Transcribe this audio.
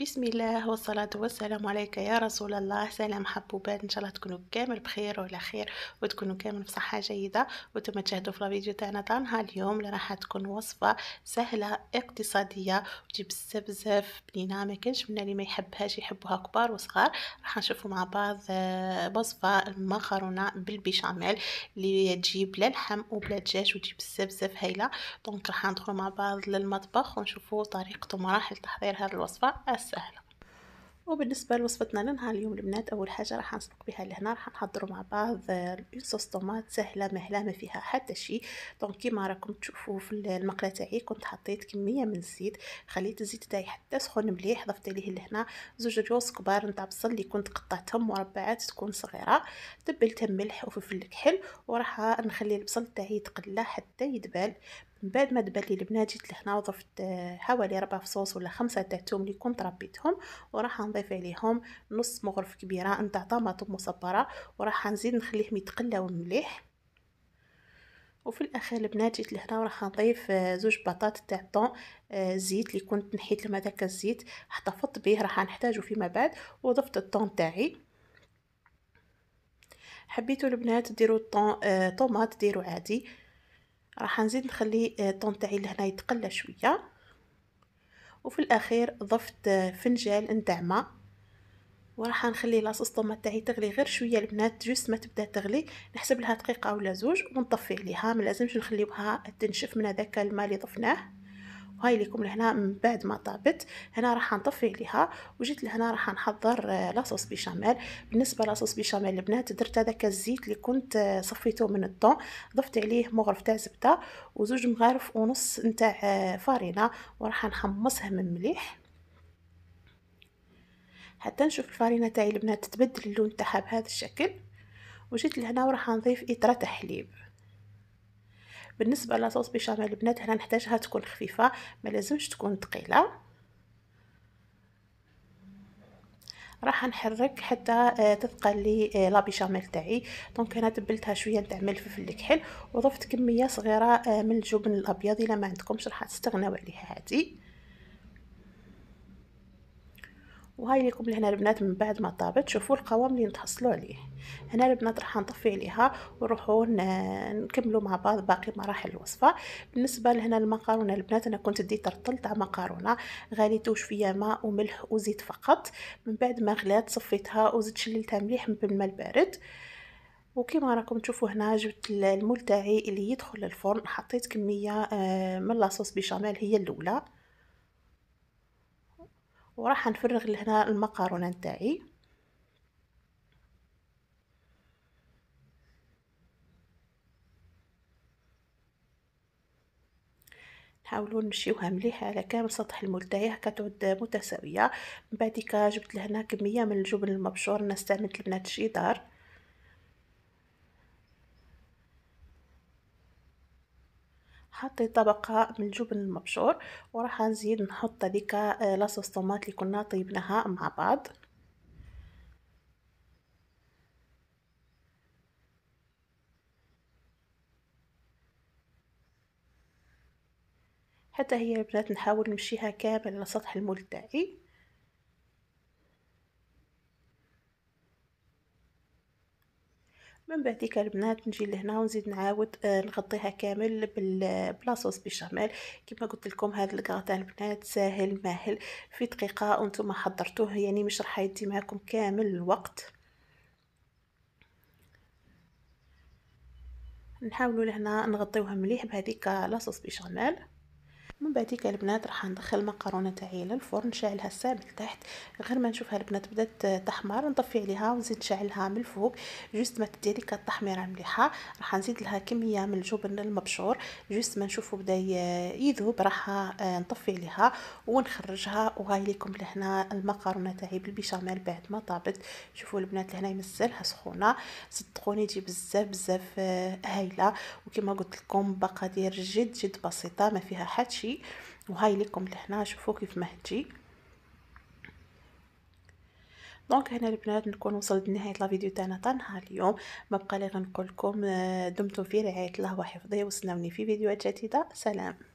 بسم الله والصلاة والسلام عليك يا رسول الله سلام حبوبات ان شاء الله تكونوا كامل بخير وعلى خير وتكونوا كامل في صحة جيدة وتم تشاهدوا في الفيديو تاعنا تاع نهار اليوم اللي راح تكون وصفة سهلة اقتصادية وتجيب بزاف بزاف بنينة ما كانش منا اللي ما يحبهاش يحبوها كبار وصغار راح نشوفوا مع بعض آه، وصفة المخرونة بالبيشاميل اللي تجيب لا لحم وبلا دجاج وتجيب بزاف بزاف هايلة دونك راح ندخلوا مع بعض للمطبخ ونشوفوا طريقة ومراحل تحضير هذه الوصفة سهله وبالنسبة لوصفتنا لنهار اليوم البنات أول حاجة راح نسبق بها لهنا راح نحضروا مع بعض آه، صوص طوماط سهلة مهلة ما فيها حتى شيء دونك كيما راكم تشوفوا في المقلة تاعي كنت حطيت كمية من الزيت خليت الزيت تاعي حتى سخون مليح ضفت ليه لهنا زوج ريوس كبار نتاع بصل اللي كنت قطعتهم مربعات تكون صغيرة تبلتهم ملح وفلفل كحل وراح نخلي البصل تاعي يتقلى حتى يدبل من بعد ما دبات لي البنات جيت لهنا وضفت آه، حوالي ربع فصوص ولا خمسة تاع الثوم اللي كنت ربيتهم وراح نضيف عليهم نص مغرف كبيره نتاع طماطم مصبره وراح نزيد نخليهم يتقلاو مليح وفي الاخير البنات جيت لهنا وراح نضيف آه، زوج بطاط تاع الطون الزيت آه، اللي كنت نحيت لهم هذاك الزيت احتفظت به راح نحتاجه فيما بعد وضفت الطون تاعي حبيتو البنات ديروا الطون طوماط ديروا عادي راح نزيد نخلي آه، الطون تاعي لهنا يتقلى شويه وفي الاخير ضفت آه، فنجان نتاع ماء وراح نخلي لاصوص الطوماط تاعي تغلي غير شويه البنات جوست ما تبدا تغلي نحسب لها دقيقه ولا زوج ونطفي عليها ما لازمش نخليوها تنشف من هذاك الماء اللي ضفناه وهاي لكم لهنا من بعد ما طابت هنا راح نطفي عليها وجيت لهنا راح نحضر آه، لاصوص بيشاميل بالنسبه لاصوص بيشاميل البنات درت هذاك الزيت اللي كنت آه، صفيته من الطون ضفت عليه مغرف تاع زبده وزوج مغارف ونص نتاع آه، فارينه وراح نحمصها من مليح حتى نشوف الفارينه تاعي البنات تتبدل اللون تاعها بهذا الشكل وجيت لهنا وراح نضيف اطره حليب بالنسبه لاصوص بيشاميل البنات هنا نحتاجها تكون خفيفه ما لازمش تكون ثقيله راح نحرك حتى آه، تثقل لي آه، لا بيشاميل تاعي دونك انا تبلتها شويه نتاع الفلفل الكحل وضفت كميه صغيره آه، من الجبن الابيض الا ما عندكمش راح تستغناو عليها هذه وهاي لكم لهنا البنات من بعد ما طابت شوفوا القوام اللي نتحصلوا عليه هنا البنات راح نطفي عليها ونروحوا نكملوا مع بعض باقي مراحل الوصفه بالنسبه لهنا المكرونه البنات انا كنت ديت رطل تاع مكرونه غليتو شويه ماء وملح وزيت فقط من بعد ما غلات صفيتها وزدت شللتها مليح بالماء البارد وكما راكم تشوفوا هنا جبت المول تاعي اللي يدخل للفرن حطيت كميه آه، من لاصوص بيشاميل هي الاولى وراح نفرغ لهنا المقارونة نتاعي نحاولو نمشيوها مليح على كامل سطح المول هكا تعود متساويه من بعديكا جبت لهنا كميه من الجبن المبشور انا استعملت البنات شيدار حطيت طبقة من الجبن المبشور وراح نزيد نحط هذيك آه، لاصوص طوماط اللي كنا طيبناها مع بعض حتى هي البنات نحاول نمشيها كامل على سطح المول تاعي من بعديك البنات نجي لهنا ونزيد نعاود آه، نغطيها كامل بلاصوص بيشاميل كما قلت لكم هذا الكغطان البنات ساهل ماهل في دقيقه وانتم حضرتوه يعني مش راح يدي معكم كامل الوقت نحاولوا لهنا نغطيوها مليح بهذيك لاصوص بيشاميل من بعديك البنات راح ندخل المكرونه تاعي للفرن نشعلها الساعه من تحت غير ما نشوفها البنات بدات تحمر نطفي عليها ونزيد نشعلها من الفوق جوست ما تدي هذيك التحميره مليحه راح نزيد لها كميه من الجبن المبشور جوست ما نشوفه بدا يذوب راح آه، نطفي عليها ونخرجها وهاي لكم لهنا المكرونه تاعي بالبيشاميل بعد ما طابت شوفوا البنات لهنا يمثلها سخونه صدقوني تجي بزاف بزاف آه، هايله وكما قلت لكم بقادير جد جد بسيطه ما فيها حتى شيء وهاي لكم لهنا شوفوا كيف ما تجي دونك هنا البنات نكون وصلت لنهايه لا فيديو تاعنا تاع نهار اليوم ما بقى لي غنقول لكم آه، دمتم في رعايه الله وحفظه وسلموني في فيديوهات جديده سلام